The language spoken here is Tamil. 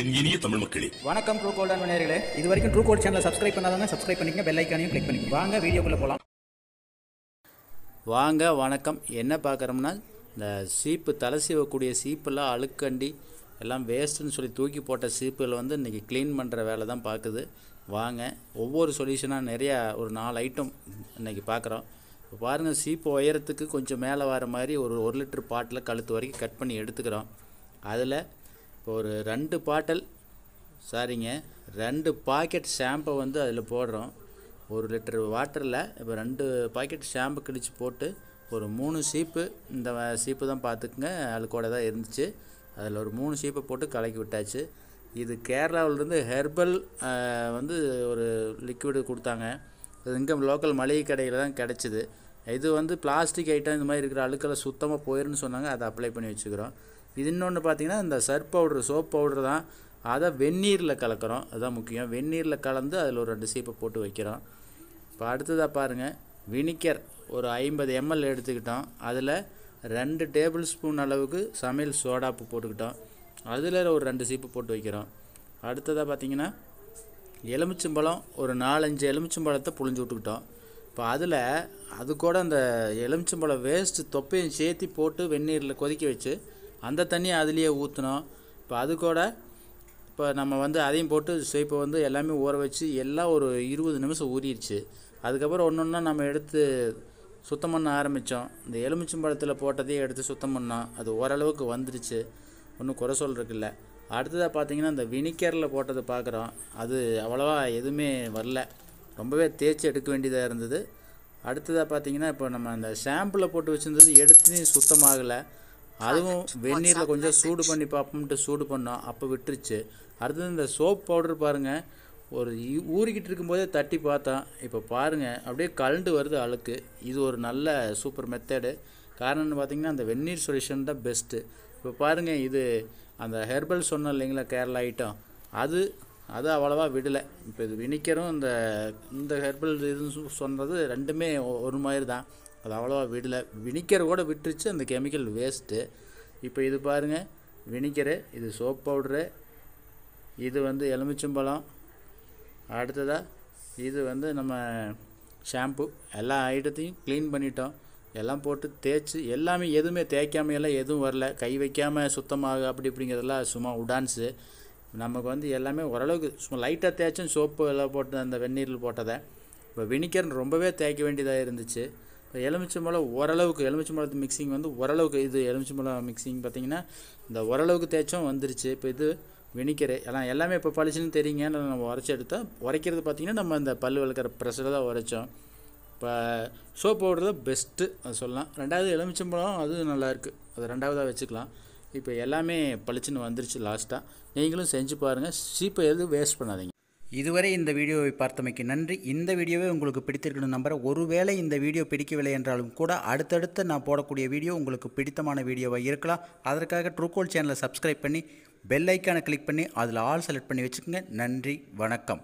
என் இனிய தமிழ் மக்களே வணக்கம் ட்ரூ கோல்டன் நேர்களே இது வரைக்கும் ட்ரூ கோல்ட் சேனலை சப்ஸ்கிரைப் பண்ணாதாங்க சப்ஸ்கிரைப் பண்ணிக்கங்க பெல் ஐக்கானையும் கிளிக் பண்ணிக்கங்க வாங்க வீடியோக்குள்ளே போகலாம் வாங்க வணக்கம் என்ன பார்க்குறோம்னா இந்த சீப்பு தலை சீவக்கூடிய சீப்பெல்லாம் அழுக்கண்டி எல்லாம் வேஸ்ட்டுன்னு சொல்லி தூக்கி போட்ட சீப்புகளை வந்து இன்றைக்கி க்ளீன் பண்ணுற வேலை தான் பார்க்குது வாங்க ஒவ்வொரு சொல்யூஷனாக நிறையா ஒரு நாலு ஐட்டம் இன்றைக்கி பார்க்குறோம் இப்போ பாருங்கள் சீப்பு உயரத்துக்கு கொஞ்சம் மேலே வர மாதிரி ஒரு ஒரு லிட்டர் பாட்டில் கழுத்து வரைக்கும் கட் பண்ணி எடுத்துக்கிறோம் அதில் இப்போ ஒரு ரெண்டு பாட்டல் சாரிங்க ரெண்டு பாக்கெட் ஷாம்பை வந்து அதில் போடுறோம் ஒரு லிட்டர் வாட்டரில் இப்போ ரெண்டு பாக்கெட் ஷாம்பு கிழிச்சு போட்டு ஒரு மூணு சீப்பு இந்த சீப்பு தான் பார்த்துக்குங்க அது கூட தான் இருந்துச்சு அதில் ஒரு மூணு சீப்பை போட்டு கலக்கி விட்டாச்சு இது கேரளாவிலேருந்து ஹெர்பல் வந்து ஒரு லிக்விடு கொடுத்தாங்க இது இங்கே லோக்கல் மளிகை கடையில் தான் கிடச்சிது இது வந்து பிளாஸ்டிக் ஐட்டம் இந்த மாதிரி இருக்கிற அழுக்கெல்லாம் சுத்தமாக போயிருன்னு சொன்னாங்க அதை அப்ளை பண்ணி வச்சுக்கிறோம் இது இன்னொன்று பார்த்தீங்கன்னா இந்த சர்ப் பவுட்ரு சோப் பவுட்ரு தான் அதை வெந்நீரில் கலக்கிறோம் அதுதான் முக்கியம் வெந்நீரில் கலந்து அதில் ஒரு ரெண்டு சீப்பை போட்டு வைக்கிறோம் இப்போ அடுத்ததாக பாருங்கள் வினிக்கர் ஒரு ஐம்பது எம்எல் எடுத்துக்கிட்டோம் அதில் ரெண்டு டேபிள் ஸ்பூன் அளவுக்கு சமையல் சோடாப்பு போட்டுக்கிட்டோம் அதில் ஒரு ரெண்டு சீப்பு போட்டு வைக்கிறோம் அடுத்ததாக பார்த்திங்கன்னா எலுமிச்சம்பழம் ஒரு நாலஞ்சு எலுமிச்சம்பழத்தை புழிஞ்சு விட்டுக்கிட்டோம் இப்போ அதில் அது கூட அந்த எலுமிச்சம்பழம் வேஸ்ட்டு தொப்பையும் சேர்த்து போட்டு வெந்நீரில் கொதிக்க வச்சு அந்த தண்ணியை அதுலேயே ஊற்றினோம் இப்போ அது கூட இப்போ நம்ம வந்து அதையும் போட்டு சேப்பை வந்து எல்லாமே ஊற வச்சு எல்லாம் ஒரு இருபது நிமிஷம் ஊறிடுச்சு அதுக்கப்புறம் ஒன்று ஒன்றா நம்ம எடுத்து சுத்தம் பண்ண ஆரம்பித்தோம் இந்த எலுமிச்சம் பழத்தில் போட்டதையும் எடுத்து சுத்தம் பண்ணோம் அது ஓரளவுக்கு வந்துடுச்சு ஒன்றும் குறை இல்லை அடுத்ததாக பார்த்தீங்கன்னா இந்த வினிக்கரில் போட்டதை பார்க்குறோம் அது அவ்வளோவா எதுவுமே வரல ரொம்பவே தேய்ச்சி எடுக்க வேண்டியதாக இருந்தது அடுத்ததாக பார்த்தீங்கன்னா இப்போ நம்ம அந்த ஷாம்பில் போட்டு வச்சுருந்தது எடுத்து சுத்தமாகலை அதுவும் வெந்நீரில் கொஞ்சம் சூடு பண்ணி பார்ப்போம்ட்டு சூடு பண்ணோம் அப்போ விட்டுருச்சு அடுத்தது இந்த சோப் பவுடர் பாருங்கள் ஒரு ஊறிக்கிட்டு இருக்கும்போதே தட்டி பார்த்தா இப்போ பாருங்கள் அப்படியே கலண்டு வருது அழுக்கு இது ஒரு நல்ல சூப்பர் மெத்தடு காரணம்னு பார்த்திங்கன்னா அந்த வெந்நீர் சொல்யூஷன் தான் பெஸ்ட்டு இப்போ பாருங்கள் இது அந்த ஹெர்பல் சொன்னோம் இல்லைங்களா கேரளா ஐட்டம் அது அது அவ்வளோவா விடலை இப்போ இது வினிக்கிறோம் இந்த இந்த ஹெர்பல் இதுன்னு சொன்னது ரெண்டுமே ஒரு மாதிரி தான் அது அவ்வளோவா விடல வினிக்கரை கூட விட்டுருச்சு அந்த கெமிக்கல் வேஸ்ட்டு இப்போ இது பாருங்கள் வினிக்கரை இது சோப் பவுட்ரு இது வந்து எலுமிச்சம்பழம் அடுத்ததாக இது வந்து நம்ம ஷாம்பு எல்லா ஐட்டத்தையும் க்ளீன் பண்ணிட்டோம் எல்லாம் போட்டு தேய்ச்சி எல்லாமே எதுவுமே தேய்க்காமையெல்லாம் எதுவும் வரல கை வைக்காமல் சுத்தமாக அப்படி இப்படிங்கிறதெல்லாம் சும்மா உடான்ஸு நமக்கு வந்து எல்லாமே ஓரளவுக்கு சும்மா லைட்டாக தேய்ச்சும் சோப்பு எல்லாம் போட்டு அந்த வெந்நீரில் போட்டதை இப்போ வினிக்கர்னு ரொம்பவே தேய்க்க வேண்டியதாக இருந்துச்சு எலுமிச்சம்பழம் ஓரளவுக்கு எலுமிச்சம்பழத்து மிக்சிங் வந்து ஓரளவுக்கு இது எலுமிச்சம்பழம் மிக்சிங் பார்த்தீங்கன்னா இந்த ஓரளவுக்கு தேய்ச்சம் வந்துருச்சு இப்போ இது வினிக்கிற எல்லாம் எல்லாமே இப்போ பழிச்சுன்னு தெரியுங்க நம்ம உரைச்சி எடுத்தால் உரைக்கிறது பார்த்திங்கன்னா நம்ம இந்த பல் வளர்க்குற ப்ரெஷரை தான் உரைச்சோம் இப்போ சோப் போடுறது தான் பெஸ்ட்டு அது சொல்லலாம் ரெண்டாவது எலுமிச்சம்பழம் அது நல்லாயிருக்கு அது ரெண்டாவதாக வச்சுக்கலாம் இப்போ எல்லாமே பழிச்சுன்னு வந்துருச்சு லாஸ்ட்டாக நீங்களும் செஞ்சு பாருங்கள் சீப்பை எதுவும் வேஸ்ட் பண்ணாதீங்க இதுவரை இந்த வீடியோவை பார்த்தமைக்கு நன்றி இந்த வீடியோவை உங்களுக்கு பிடித்திருக்கணும் நம்புகிறேன் ஒருவேளை இந்த வீடியோ பிடிக்கவில்லை என்றாலும் கூட அடுத்தடுத்து நான் போடக்கூடிய வீடியோ உங்களுக்கு பிடித்தமான வீடியோவாக இருக்கலாம் அதற்காக ட்ரூகோல் சேனலை சப்ஸ்கிரைப் பண்ணி பெல் ஐக்கானை கிளிக் பண்ணி அதில் ஆல் செலக்ட் பண்ணி வச்சுக்கோங்க நன்றி வணக்கம்